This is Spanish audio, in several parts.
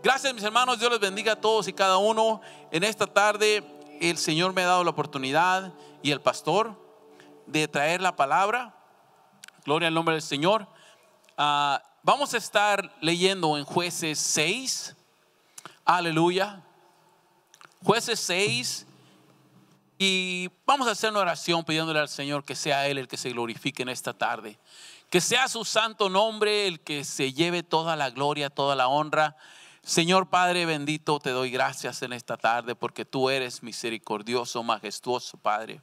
Gracias mis hermanos, Dios les bendiga a todos y cada uno. En esta tarde el Señor me ha dado la oportunidad y el pastor de traer la palabra. Gloria al nombre del Señor. Ah, vamos a estar leyendo en jueces 6. Aleluya. Jueces 6. Y vamos a hacer una oración pidiéndole al Señor que sea Él el que se glorifique en esta tarde. Que sea su santo nombre el que se lleve toda la gloria, toda la honra Señor Padre bendito, te doy gracias en esta tarde porque tú eres misericordioso, majestuoso Padre.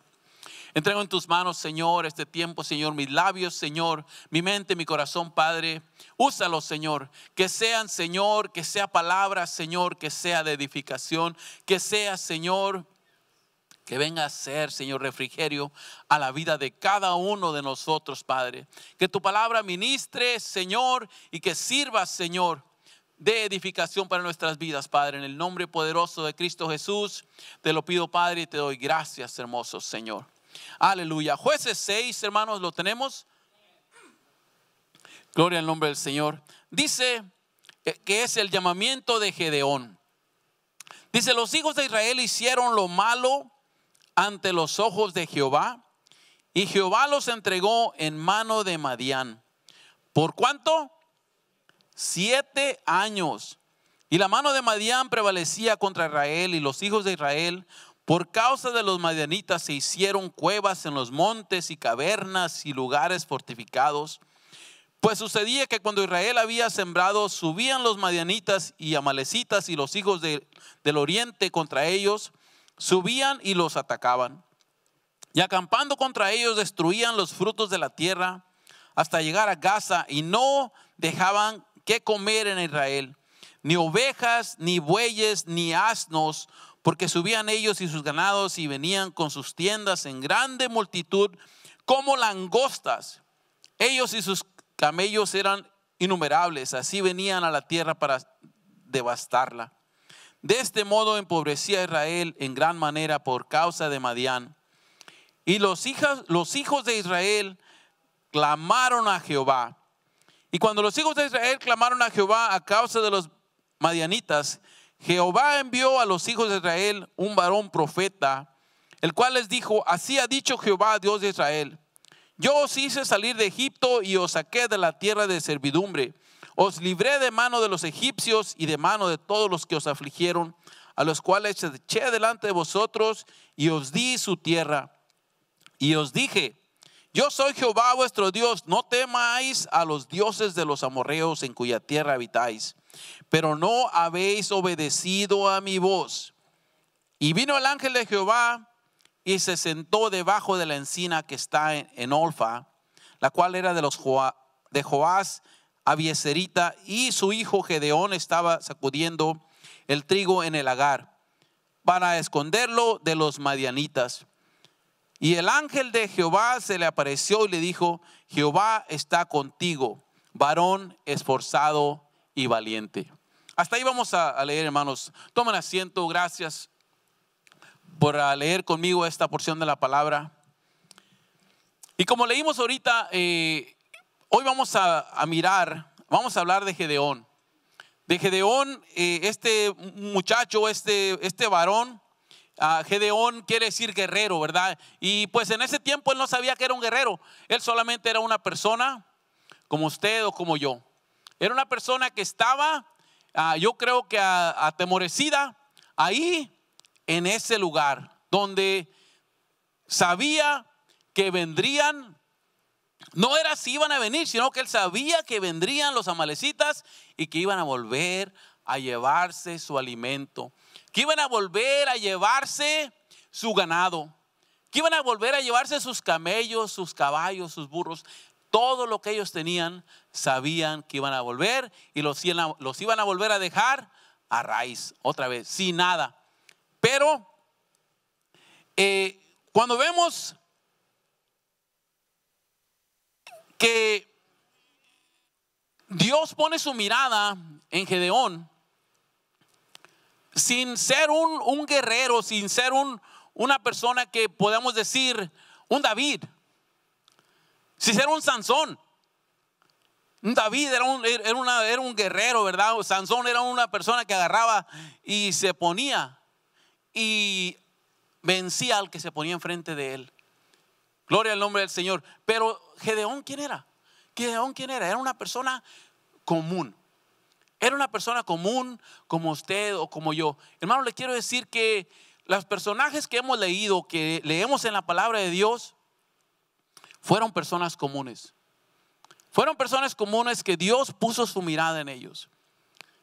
Entrego en tus manos, Señor, este tiempo, Señor, mis labios, Señor, mi mente, mi corazón, Padre. Úsalos, Señor. Que sean, Señor, que sea palabra, Señor, que sea de edificación, que sea, Señor, que venga a ser, Señor, refrigerio a la vida de cada uno de nosotros, Padre. Que tu palabra ministre, Señor, y que sirva, Señor de edificación para nuestras vidas, Padre. En el nombre poderoso de Cristo Jesús, te lo pido, Padre, y te doy gracias, hermoso Señor. Aleluya. Jueces 6, hermanos, lo tenemos. Gloria al nombre del Señor. Dice que es el llamamiento de Gedeón. Dice, los hijos de Israel hicieron lo malo ante los ojos de Jehová, y Jehová los entregó en mano de Madián. ¿Por cuánto? Siete años. Y la mano de Madián prevalecía contra Israel y los hijos de Israel por causa de los madianitas se hicieron cuevas en los montes y cavernas y lugares fortificados. Pues sucedía que cuando Israel había sembrado, subían los madianitas y amalecitas y los hijos del oriente contra ellos, subían y los atacaban. Y acampando contra ellos destruían los frutos de la tierra hasta llegar a Gaza y no dejaban qué comer en Israel, ni ovejas, ni bueyes, ni asnos, porque subían ellos y sus ganados y venían con sus tiendas en grande multitud como langostas. Ellos y sus camellos eran innumerables, así venían a la tierra para devastarla. De este modo empobrecía Israel en gran manera por causa de Madián. Y los, los hijos de Israel clamaron a Jehová y cuando los hijos de Israel clamaron a Jehová a causa de los madianitas, Jehová envió a los hijos de Israel un varón profeta, el cual les dijo, así ha dicho Jehová, Dios de Israel, yo os hice salir de Egipto y os saqué de la tierra de servidumbre, os libré de mano de los egipcios y de mano de todos los que os afligieron, a los cuales eché delante de vosotros y os di su tierra. Y os dije, yo soy Jehová vuestro Dios, no temáis a los dioses de los amorreos en cuya tierra habitáis, pero no habéis obedecido a mi voz. Y vino el ángel de Jehová y se sentó debajo de la encina que está en, Olfa, la cual era de los de Joás Abieserita, y su hijo Gedeón estaba sacudiendo el trigo en el agar para esconderlo de los madianitas. Y el ángel de Jehová se le apareció y le dijo, Jehová está contigo, varón esforzado y valiente. Hasta ahí vamos a, leer, hermanos. Tomen asiento, gracias por leer conmigo esta porción de la palabra. Y como leímos ahorita, eh, hoy vamos a, mirar, vamos a hablar de Gedeón. De Gedeón, eh, este muchacho, este, este varón, Ah, Gedeón quiere decir guerrero, ¿verdad? Y pues en ese tiempo él no sabía que era un guerrero. Él solamente era una persona como usted o como yo. Era una persona que estaba, ah, yo creo que atemorecida, ahí en ese lugar, donde sabía que vendrían, no era si iban a venir, sino que él sabía que vendrían los amalecitas y que iban a volver a llevarse su alimento que iban a volver a llevarse su ganado, que iban a volver a llevarse sus camellos, sus caballos, sus burros. Todo lo que ellos tenían sabían que iban a volver y los, iban a volver a dejar a raíz, otra vez, sin nada. Pero eh, cuando vemos que Dios pone su mirada en Gedeón, sin ser un, guerrero, sin ser un, una persona que podemos decir un David, sin ser un Sansón. David era un, era un guerrero, ¿verdad? Sansón era una persona que agarraba y se ponía y vencía al que se ponía enfrente de él. Gloria al nombre del Señor. Pero Gedeón, ¿quién era? Gedeón, ¿quién era? Era una persona común. Era una persona común como usted o como yo. Hermano, le quiero decir que los personajes que hemos leído, que leemos en la palabra de Dios, fueron personas comunes. Fueron personas comunes que Dios puso su mirada en ellos.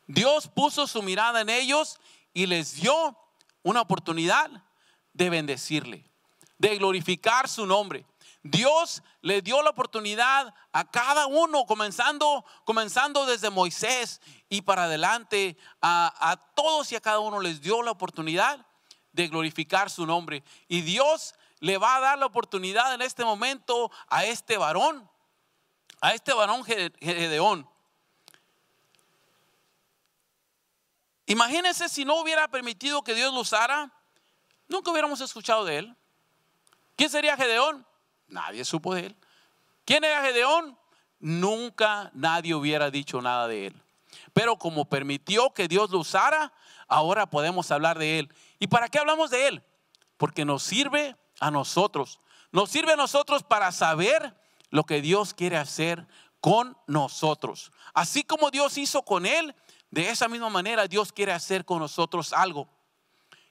Dios puso su mirada en ellos y les dio una oportunidad de bendecirle, de glorificar su nombre. Dios le dio la oportunidad a cada uno, comenzando, comenzando desde Moisés y para adelante, a, todos y a cada uno les dio la oportunidad de glorificar su nombre. Y Dios le va a dar la oportunidad en este momento a este varón, a este varón Gedeón. Imagínense si no hubiera permitido que Dios lo usara, nunca hubiéramos escuchado de él. ¿Quién sería Gedeón? Nadie supo de él. ¿Quién era Gedeón? Nunca nadie hubiera dicho nada de él. Pero como permitió que Dios lo usara, ahora podemos hablar de él. ¿Y para qué hablamos de él? Porque nos sirve a nosotros. Nos sirve a nosotros para saber lo que Dios quiere hacer con nosotros. Así como Dios hizo con él, de esa misma manera Dios quiere hacer con nosotros algo.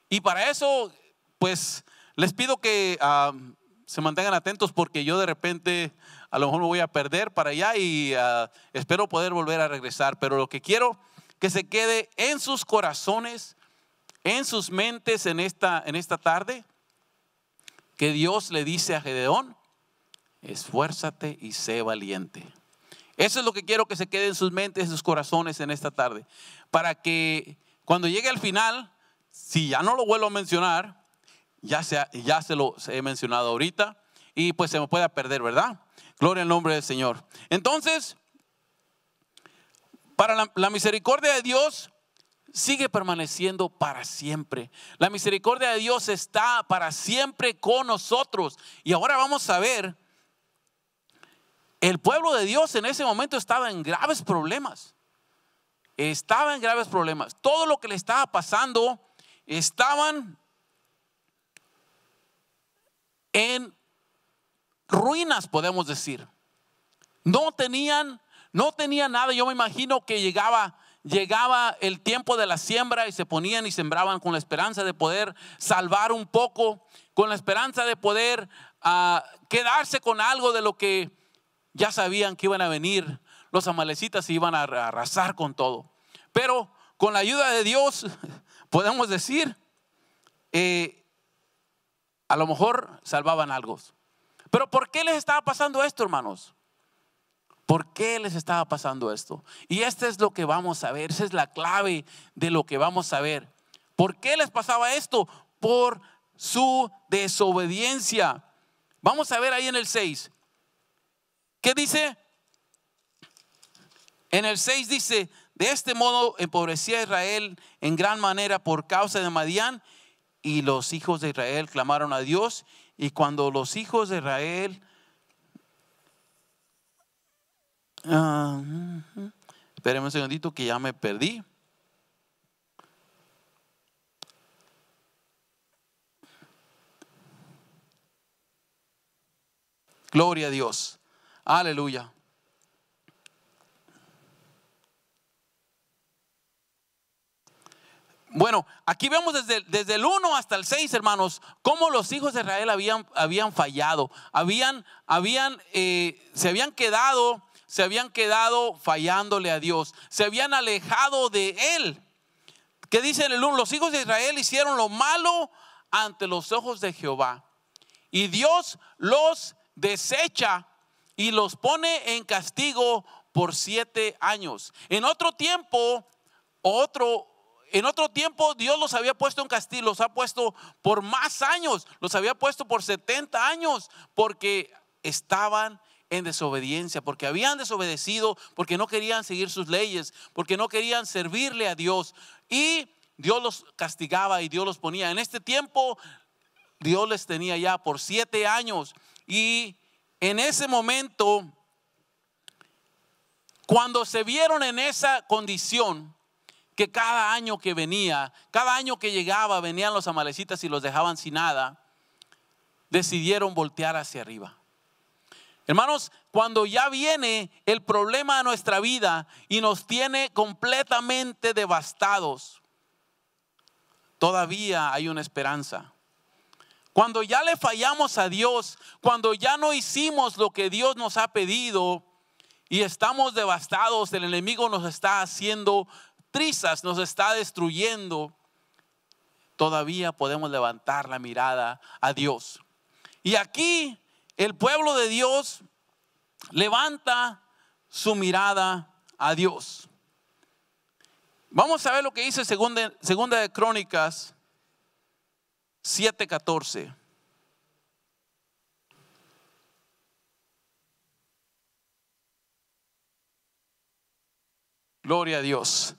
Y para eso, pues les pido que ah, se mantengan atentos porque yo de repente a lo mejor me voy a perder para allá y ah, espero poder volver a regresar. Pero lo que quiero que se quede en sus corazones, en sus mentes en esta, en esta tarde, que Dios le dice a Gedeón, esfuérzate y sé valiente. Eso es lo que quiero que se quede en sus mentes, en sus corazones en esta tarde, para que cuando llegue al final, si ya no lo vuelvo a mencionar, ya, se, ya se lo he mencionado ahorita y pues se me puede perder, ¿verdad? Gloria al nombre del Señor. Entonces, para la, la, misericordia de Dios sigue permaneciendo para siempre. La misericordia de Dios está para siempre con nosotros. Y ahora vamos a ver, el pueblo de Dios en ese momento estaba en graves problemas. Estaba en graves problemas. Todo lo que le estaba pasando, estaban en ruinas, podemos decir. No tenían, no tenían nada. Yo me imagino que llegaba, llegaba el tiempo de la siembra y se ponían y sembraban con la esperanza de poder salvar un poco, con la esperanza de poder ah, quedarse con algo de lo que ya sabían que iban a venir. Los amalecitas iban a arrasar con todo. Pero con la ayuda de Dios, podemos decir, eh, a lo mejor salvaban algo. Pero ¿por qué les estaba pasando esto, hermanos? ¿Por qué les estaba pasando esto? Y este es lo que vamos a ver, esa es la clave de lo que vamos a ver. ¿Por qué les pasaba esto? Por su desobediencia. Vamos a ver ahí en el 6. ¿Qué dice? En el 6 dice, de este modo empobrecía a Israel en gran manera por causa de Madián y los hijos de Israel clamaron a Dios y cuando los hijos de Israel... Ah, esperemos un segundito que ya me perdí. Gloria a Dios. Aleluya. Bueno, aquí vemos desde, desde el 1 hasta el 6, hermanos, cómo los hijos de Israel habían, habían fallado, habían, habían, eh, se habían quedado, se habían quedado fallándole a Dios, se habían alejado de Él. ¿Qué dice el 1? Los hijos de Israel hicieron lo malo ante los ojos de Jehová. Y Dios los desecha y los pone en castigo por siete años. En otro tiempo, otro en otro tiempo Dios los había puesto en castigo, los ha puesto por más años, los había puesto por 70 años, porque estaban en desobediencia, porque habían desobedecido, porque no querían seguir sus leyes, porque no querían servirle a Dios. Y Dios los castigaba y Dios los ponía. En este tiempo Dios les tenía ya por siete años. Y en ese momento, cuando se vieron en esa condición, que cada año que venía, cada año que llegaba, venían los amalecitas y los dejaban sin nada, decidieron voltear hacia arriba. Hermanos, cuando ya viene el problema de nuestra vida y nos tiene completamente devastados, todavía hay una esperanza. Cuando ya le fallamos a Dios, cuando ya no hicimos lo que Dios nos ha pedido y estamos devastados, el enemigo nos está haciendo trizas nos está destruyendo, todavía podemos levantar la mirada a Dios. Y aquí el pueblo de Dios levanta su mirada a Dios. Vamos a ver lo que dice segunda, segunda de Crónicas 7:14. Gloria a Dios.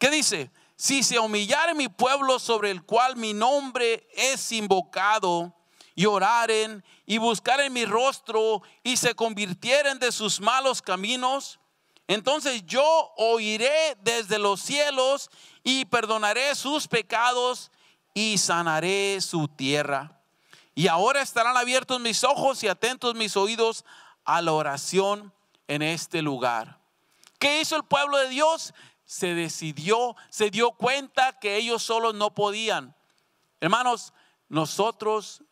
¿Qué dice? Si se humillare mi pueblo sobre el cual mi nombre es invocado, y oraren y buscaren mi rostro y se convirtieren de sus malos caminos, entonces yo oiré desde los cielos y perdonaré sus pecados y sanaré su tierra. Y ahora estarán abiertos mis ojos y atentos mis oídos a la oración en este lugar. ¿Qué hizo el pueblo de Dios? se decidió, se dio cuenta que ellos solos no podían. Hermanos, nosotros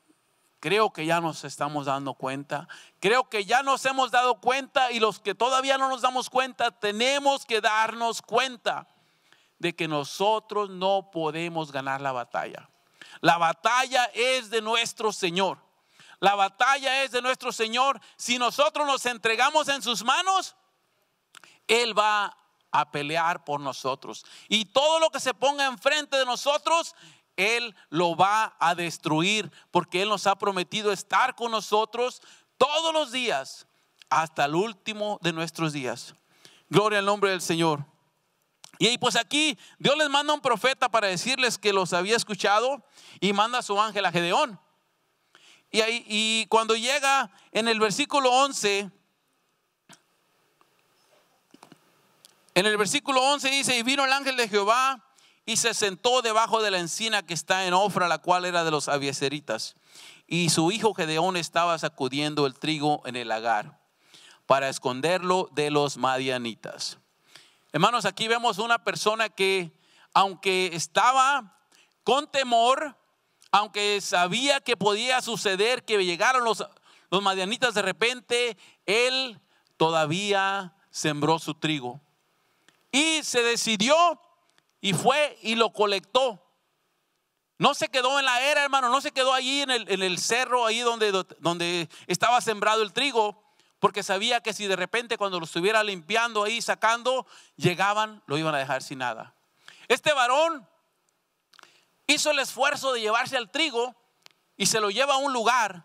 creo que ya nos estamos dando cuenta, creo que ya nos hemos dado cuenta y los que todavía no nos damos cuenta, tenemos que darnos cuenta de que nosotros no podemos ganar la batalla. La batalla es de nuestro Señor. La batalla es de nuestro Señor. Si nosotros nos entregamos en sus manos, Él va a pelear por nosotros. Y todo lo que se ponga enfrente de nosotros, Él lo va a destruir porque Él nos ha prometido estar con nosotros todos los días hasta el último de nuestros días. Gloria al nombre del Señor. Y pues aquí Dios les manda un profeta para decirles que los había escuchado y manda a su ángel a Gedeón. Y, ahí, y cuando llega en el versículo 11, En el versículo 11 dice, y vino el ángel de Jehová y se sentó debajo de la encina que está en Ofra, la cual era de los avieceritas. Y su hijo Gedeón estaba sacudiendo el trigo en el lagar para esconderlo de los madianitas. Hermanos, aquí vemos una persona que, aunque estaba con temor, aunque sabía que podía suceder que llegaron los, los madianitas de repente, él todavía sembró su trigo. Y se decidió y fue y lo colectó. No se quedó en la era, hermano, no se quedó allí en el, cerro, ahí donde, donde estaba sembrado el trigo, porque sabía que si de repente cuando lo estuviera limpiando ahí, sacando, llegaban, lo iban a dejar sin nada. Este varón hizo el esfuerzo de llevarse al trigo y se lo lleva a un lugar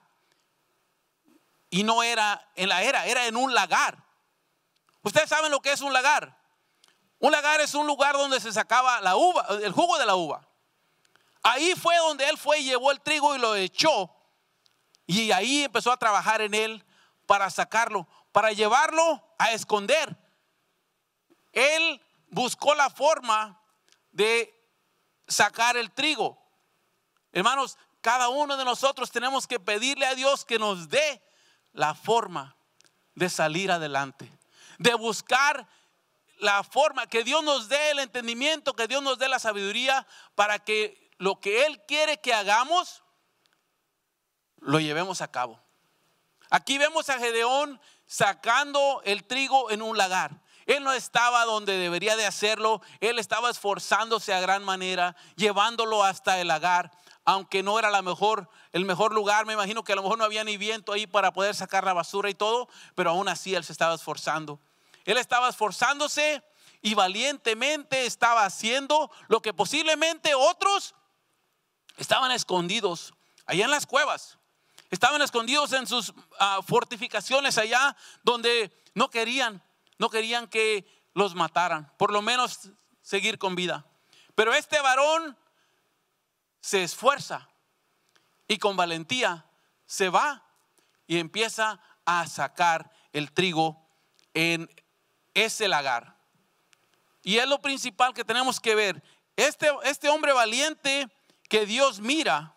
y no era en la era, era en un lagar. Ustedes saben lo que es un lagar. Un lagar es un lugar donde se sacaba la uva, el jugo de la uva. Ahí fue donde él fue y llevó el trigo y lo echó. Y ahí empezó a trabajar en él para sacarlo, para llevarlo a esconder. Él buscó la forma de sacar el trigo. Hermanos, cada uno de nosotros tenemos que pedirle a Dios que nos dé la forma de salir adelante, de buscar la forma, que Dios nos dé el entendimiento, que Dios nos dé la sabiduría para que lo que Él quiere que hagamos, lo llevemos a cabo. Aquí vemos a Gedeón sacando el trigo en un lagar. Él no estaba donde debería de hacerlo, él estaba esforzándose a gran manera, llevándolo hasta el lagar, aunque no era la mejor, el mejor lugar, me imagino que a lo mejor no había ni viento ahí para poder sacar la basura y todo, pero aún así él se estaba esforzando. Él estaba esforzándose y valientemente estaba haciendo lo que posiblemente otros estaban escondidos allá en las cuevas. Estaban escondidos en sus ah, fortificaciones allá donde no querían, no querían que los mataran, por lo menos seguir con vida. Pero este varón se esfuerza y con valentía se va y empieza a sacar el trigo en es el lagar. Y es lo principal que tenemos que ver. Este, este hombre valiente que Dios mira.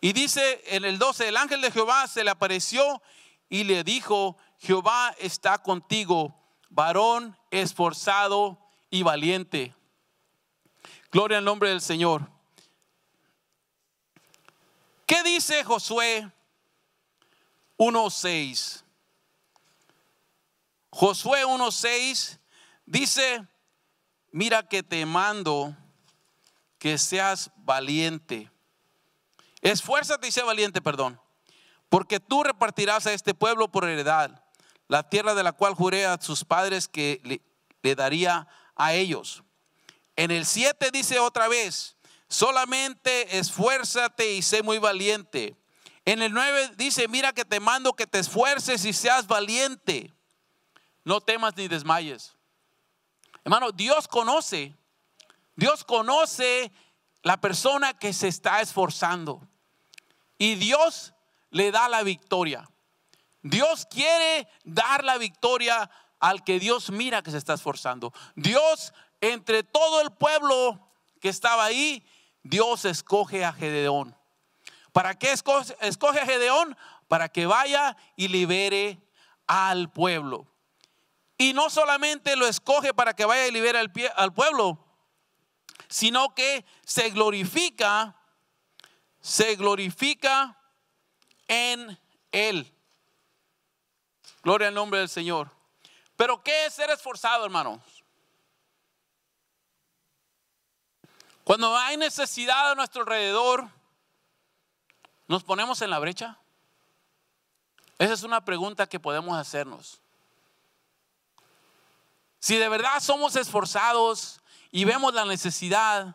Y dice en el 12, el ángel de Jehová se le apareció y le dijo, Jehová está contigo, varón esforzado y valiente. Gloria al nombre del Señor. ¿Qué dice Josué 1.6? Josué 1.6 dice, mira que te mando que seas valiente. Esfuérzate y sé valiente, perdón, porque tú repartirás a este pueblo por heredad la tierra de la cual juré a sus padres que le, daría a ellos. En el 7 dice otra vez, solamente esfuérzate y sé muy valiente. En el 9 dice, mira que te mando que te esfuerces y seas valiente no temas ni desmayes. Hermano, Dios conoce, Dios conoce la persona que se está esforzando. Y Dios le da la victoria. Dios quiere dar la victoria al que Dios mira que se está esforzando. Dios, entre todo el pueblo que estaba ahí, Dios escoge a Gedeón. ¿Para qué escoge, a Gedeón? Para que vaya y libere al pueblo. Y no solamente lo escoge para que vaya y libere al, pie, al pueblo, sino que se glorifica, se glorifica en Él. Gloria al nombre del Señor. Pero ¿qué es ser esforzado, hermanos? Cuando hay necesidad a nuestro alrededor, ¿nos ponemos en la brecha? Esa es una pregunta que podemos hacernos. Si de verdad somos esforzados y vemos la necesidad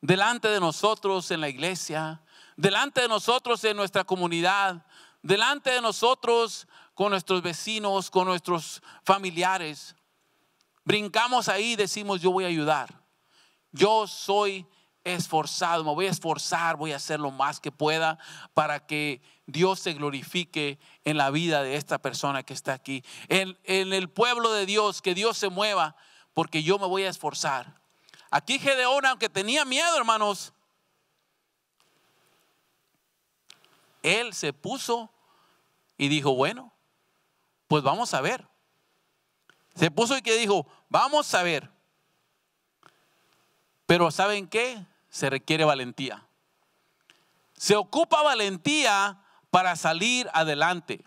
delante de nosotros en la iglesia, delante de nosotros en nuestra comunidad, delante de nosotros con nuestros vecinos, con nuestros familiares, brincamos ahí y decimos, yo voy a ayudar. Yo soy esforzado, me voy a esforzar, voy a hacer lo más que pueda para que Dios se glorifique en la vida de esta persona que está aquí, en, el pueblo de Dios, que Dios se mueva, porque yo me voy a esforzar. Aquí Gedeón, aunque tenía miedo, hermanos, él se puso y dijo, bueno, pues vamos a ver. Se puso y que dijo, vamos a ver. Pero ¿saben qué? Se requiere valentía. Se ocupa valentía para salir adelante.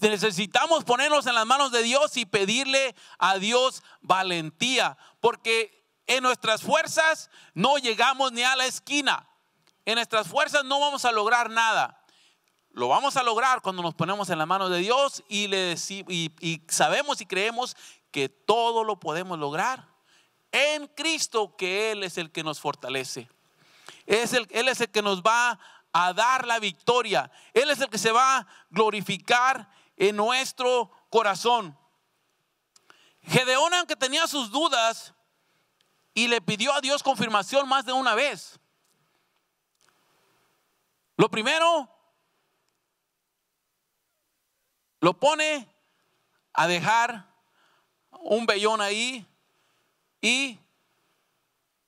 Necesitamos ponernos en las manos de Dios y pedirle a Dios valentía, porque en nuestras fuerzas no llegamos ni a la esquina. En nuestras fuerzas no vamos a lograr nada. Lo vamos a lograr cuando nos ponemos en las manos de Dios y, le sabemos y creemos que todo lo podemos lograr en Cristo, que Él es el que nos fortalece. Es el, él es el que nos va a dar la victoria. Él es el que se va a glorificar en nuestro corazón. Gedeón, aunque tenía sus dudas y le pidió a Dios confirmación más de una vez. Lo primero, lo pone a dejar un vellón ahí y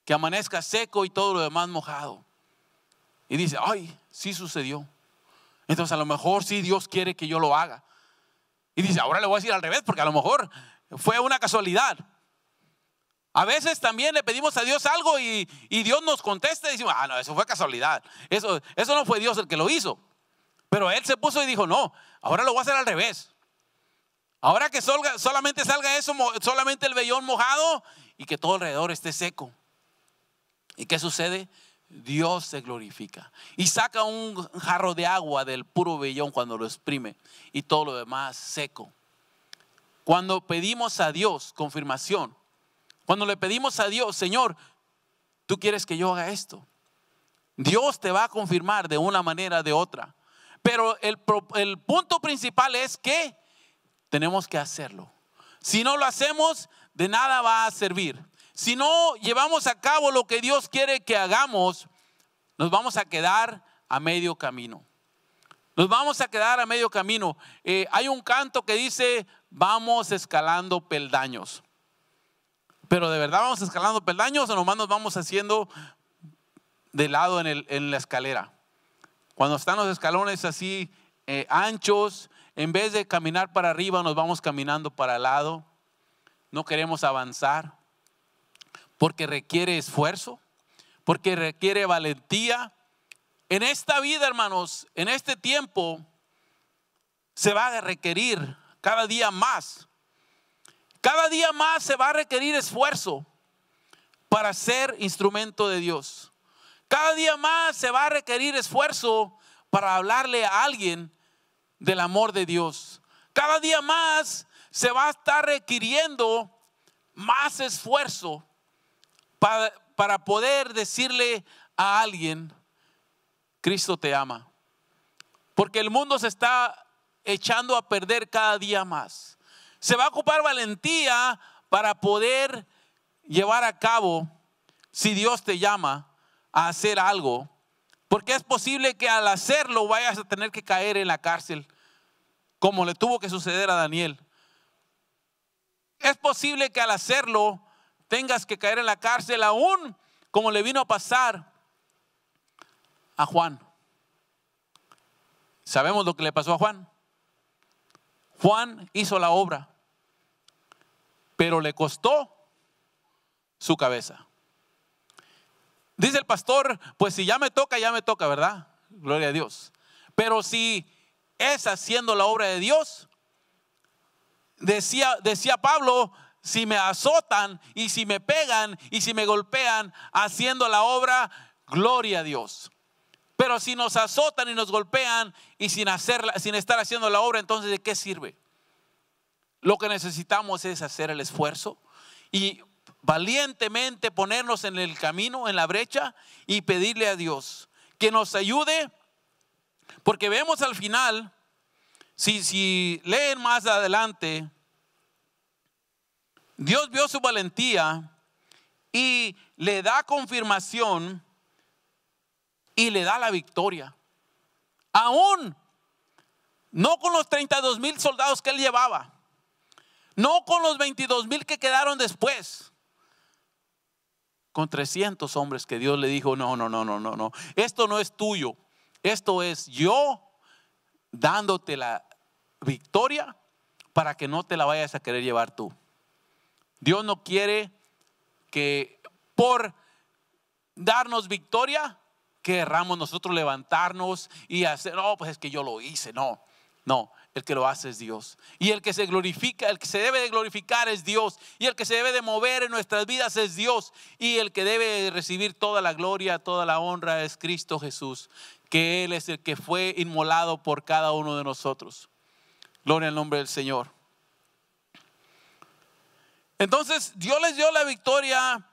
que amanezca seco y todo lo demás mojado. Y dice, ay, sí sucedió. Entonces a lo mejor sí Dios quiere que yo lo haga. Y dice, ahora le voy a decir al revés, porque a lo mejor fue una casualidad. A veces también le pedimos a Dios algo y, Dios nos contesta y decimos, ah, no, eso fue casualidad. Eso, eso no fue Dios el que lo hizo. Pero Él se puso y dijo, no, ahora lo voy a hacer al revés. Ahora que solamente salga eso, solamente el vellón mojado y que todo alrededor esté seco. ¿Y qué sucede? Dios se glorifica. Y saca un jarro de agua del puro vellón cuando lo exprime y todo lo demás seco. Cuando pedimos a Dios confirmación, cuando le pedimos a Dios, Señor, tú quieres que yo haga esto. Dios te va a confirmar de una manera o de otra. Pero el, el punto principal es que tenemos que hacerlo. Si no lo hacemos, de nada va a servir. Si no llevamos a cabo lo que Dios quiere que hagamos, nos vamos a quedar a medio camino. Nos vamos a quedar a medio camino. Eh, hay un canto que dice, vamos escalando peldaños. Pero de verdad vamos escalando peldaños o nomás nos vamos haciendo de lado en, la escalera. Cuando están los escalones así eh, anchos, en vez de caminar para arriba, nos vamos caminando para el lado. No queremos avanzar porque requiere esfuerzo, porque requiere valentía. En esta vida, hermanos, en este tiempo, se va a requerir cada día más. Cada día más se va a requerir esfuerzo para ser instrumento de Dios. Cada día más se va a requerir esfuerzo para hablarle a alguien del amor de Dios. Cada día más se va a estar requiriendo más esfuerzo para, poder decirle a alguien, Cristo te ama. Porque el mundo se está echando a perder cada día más. Se va a ocupar valentía para poder llevar a cabo, si Dios te llama, a hacer algo. Porque es posible que al hacerlo vayas a tener que caer en la cárcel, como le tuvo que suceder a Daniel. Es posible que al hacerlo tengas que caer en la cárcel aún como le vino a pasar a Juan. Sabemos lo que le pasó a Juan. Juan hizo la obra, pero le costó su cabeza. Dice el pastor, pues si ya me toca, ya me toca, ¿verdad? Gloria a Dios. Pero si es haciendo la obra de Dios, decía, decía Pablo, si me azotan y si me pegan y si me golpean haciendo la obra, gloria a Dios. Pero si nos azotan y nos golpean y sin, hacer, sin estar haciendo la obra, entonces ¿de qué sirve? Lo que necesitamos es hacer el esfuerzo y valientemente ponernos en el camino, en la brecha y pedirle a Dios que nos ayude, porque vemos al final, si, si leen más adelante, Dios vio su valentía y le da confirmación y le da la victoria. Aún no con los 32 mil soldados que él llevaba, no con los 22 mil que quedaron después, con 300 hombres que Dios le dijo, no, no, no, no, no, no, esto no es tuyo, esto es yo dándote la victoria para que no te la vayas a querer llevar tú. Dios no quiere que por darnos victoria, querramos nosotros levantarnos y hacer, no, oh, pues es que yo lo hice, no, no, el que lo hace es Dios. Y el que se glorifica, el que se debe de glorificar es Dios. Y el que se debe de mover en nuestras vidas es Dios. Y el que debe recibir toda la gloria, toda la honra es Cristo Jesús, que Él es el que fue inmolado por cada uno de nosotros. Gloria al nombre del Señor. Entonces Dios les dio la victoria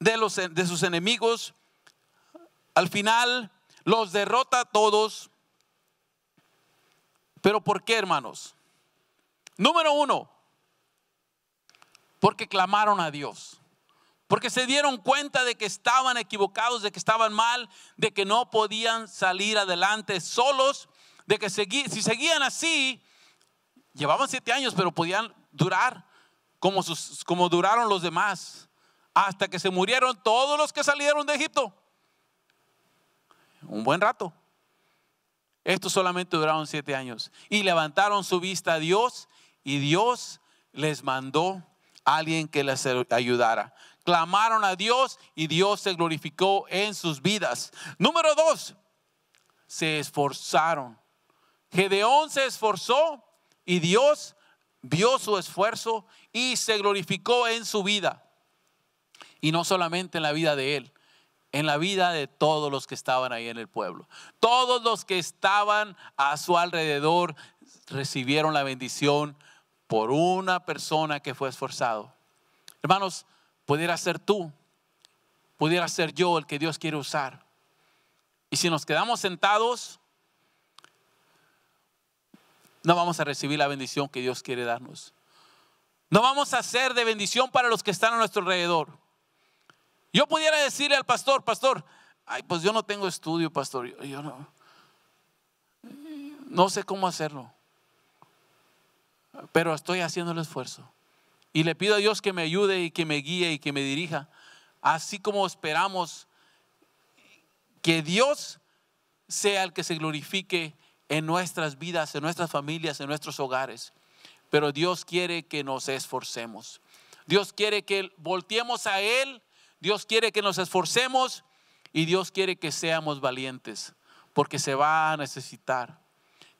de, los, de sus enemigos. Al final los derrota a todos. Pero ¿por qué, hermanos? Número uno, porque clamaron a Dios. Porque se dieron cuenta de que estaban equivocados, de que estaban mal, de que no podían salir adelante solos, de que si seguían así, llevaban siete años, pero podían, durar como, como duraron los demás, hasta que se murieron todos los que salieron de Egipto. Un buen rato. Estos solamente duraron siete años. Y levantaron su vista a Dios y Dios les mandó a alguien que les ayudara. Clamaron a Dios y Dios se glorificó en sus vidas. Número dos, se esforzaron. Gedeón se esforzó y Dios vio su esfuerzo y se glorificó en su vida. Y no solamente en la vida de él, en la vida de todos los que estaban ahí en el pueblo. Todos los que estaban a su alrededor recibieron la bendición por una persona que fue esforzado. Hermanos, pudiera ser tú, pudiera ser yo el que Dios quiere usar. Y si nos quedamos sentados, no vamos a recibir la bendición que Dios quiere darnos. No vamos a ser de bendición para los que están a nuestro alrededor. Yo pudiera decirle al pastor, pastor, ay, pues yo no tengo estudio, pastor, yo, no, no sé cómo hacerlo, pero estoy haciendo el esfuerzo. Y le pido a Dios que me ayude y que me guíe y que me dirija, así como esperamos que Dios sea el que se glorifique en nuestras vidas, en nuestras familias, en nuestros hogares. Pero Dios quiere que nos esforcemos. Dios quiere que volteemos a Él. Dios quiere que nos esforcemos. Y Dios quiere que seamos valientes. Porque se va a necesitar.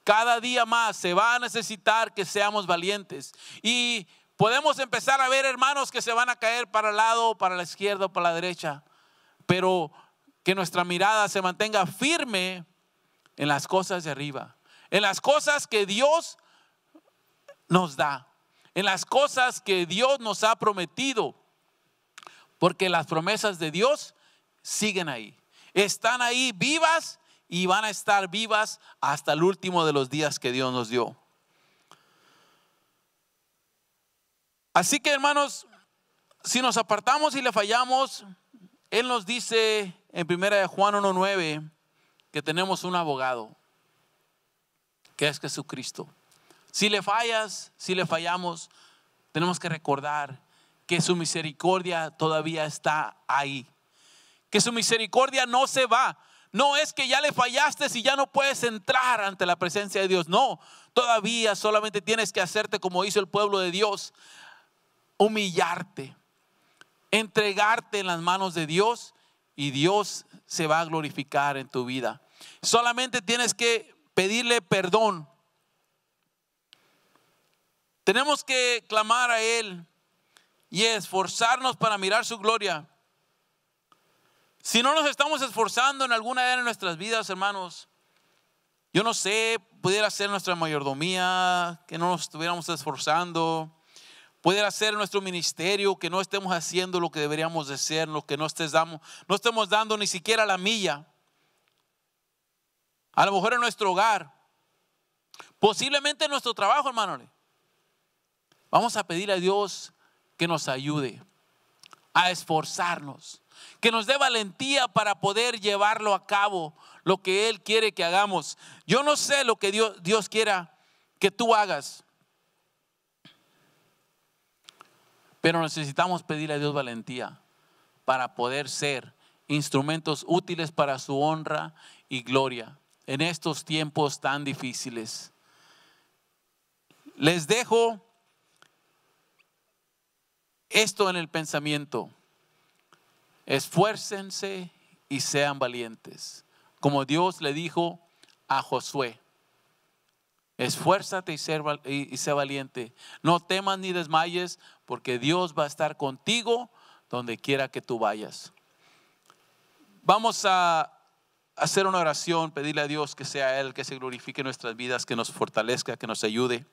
Cada día más se va a necesitar que seamos valientes. Y podemos empezar a ver hermanos que se van a caer para el lado, para la izquierda o para la derecha. Pero que nuestra mirada se mantenga firme en las cosas de arriba, en las cosas que Dios nos da, en las cosas que Dios nos ha prometido, porque las promesas de Dios siguen ahí, están ahí vivas y van a estar vivas hasta el último de los días que Dios nos dio. Así que hermanos, si nos apartamos y le fallamos, Él nos dice en 1 Juan 1.9, que tenemos un abogado, que es Jesucristo. Si le fallas, si le fallamos, tenemos que recordar que su misericordia todavía está ahí, que su misericordia no se va. No es que ya le fallaste y ya no puedes entrar ante la presencia de Dios. No, todavía solamente tienes que hacerte como hizo el pueblo de Dios, humillarte, entregarte en las manos de Dios y Dios se va a glorificar en tu vida. Solamente tienes que pedirle perdón. Tenemos que clamar a Él y esforzarnos para mirar su gloria. Si no nos estamos esforzando en alguna de nuestras vidas, hermanos, yo no sé, pudiera ser nuestra mayordomía, que no nos estuviéramos esforzando, Puede hacer nuestro ministerio que no estemos haciendo lo que deberíamos de ser, lo que no, dando, no estemos dando ni siquiera la milla. A lo mejor en nuestro hogar, posiblemente en nuestro trabajo, hermano, Vamos a pedir a Dios que nos ayude a esforzarnos, que nos dé valentía para poder llevarlo a cabo, lo que Él quiere que hagamos. Yo no sé lo que Dios, Dios quiera que tú hagas. Pero necesitamos pedirle a Dios valentía para poder ser instrumentos útiles para su honra y gloria en estos tiempos tan difíciles. Les dejo esto en el pensamiento. Esfuércense y sean valientes, como Dios le dijo a Josué. Esfuérzate y, sé valiente. No temas ni desmayes, porque Dios va a estar contigo donde quiera que tú vayas. Vamos a hacer una oración, pedirle a Dios que sea Él, que se glorifique en nuestras vidas, que nos fortalezca, que nos ayude.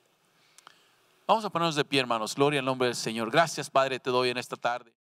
Vamos a ponernos de pie, hermanos. Gloria al nombre del Señor. Gracias, Padre, te doy en esta tarde.